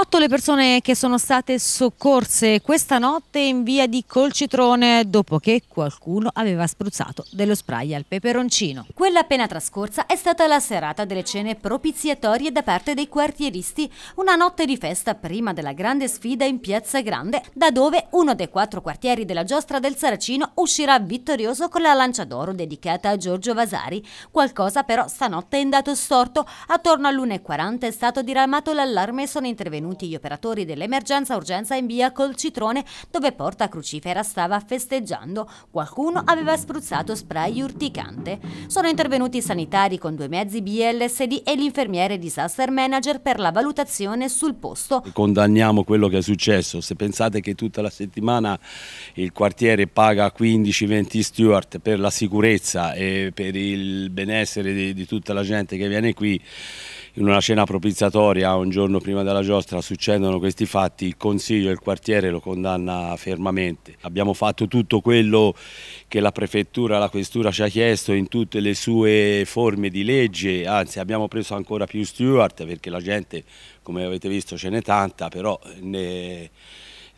Otto le persone che sono state soccorse questa notte in via di Colcitrone dopo che qualcuno aveva spruzzato dello spray al peperoncino. Quella appena trascorsa è stata la serata delle cene propiziatorie da parte dei quartieristi, una notte di festa prima della grande sfida in Piazza Grande, da dove uno dei quattro quartieri della giostra del Saracino uscirà vittorioso con la lancia d'oro dedicata a Giorgio Vasari. Qualcosa però stanotte è andato storto, attorno all'1.40 è stato diramato l'allarme e sono intervenuti venuti gli operatori dell'emergenza urgenza in via Col Citrone dove Porta Crucifera stava festeggiando. Qualcuno aveva spruzzato spray urticante. Sono intervenuti i sanitari con due mezzi BLSD e l'infermiere disaster manager per la valutazione sul posto. Condanniamo quello che è successo. Se pensate che tutta la settimana il quartiere paga 15-20 steward per la sicurezza e per il benessere di, di tutta la gente che viene qui in una scena propiziatoria un giorno prima della giostra succedono questi fatti, il Consiglio e il quartiere lo condanna fermamente. Abbiamo fatto tutto quello che la Prefettura, la Questura ci ha chiesto in tutte le sue forme di legge, anzi abbiamo preso ancora più Stewart perché la gente, come avete visto, ce n'è tanta, però... Ne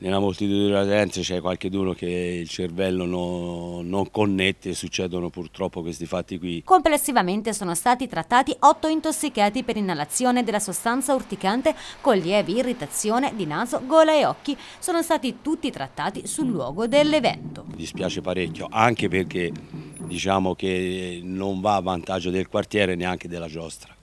nella moltitudine della latenze c'è qualche duro che il cervello no, non connette e succedono purtroppo questi fatti qui. Complessivamente sono stati trattati 8 intossicati per inalazione della sostanza urticante con lievi irritazione di naso, gola e occhi. Sono stati tutti trattati sul luogo dell'evento. Mi dispiace parecchio anche perché diciamo che non va a vantaggio del quartiere neanche della giostra.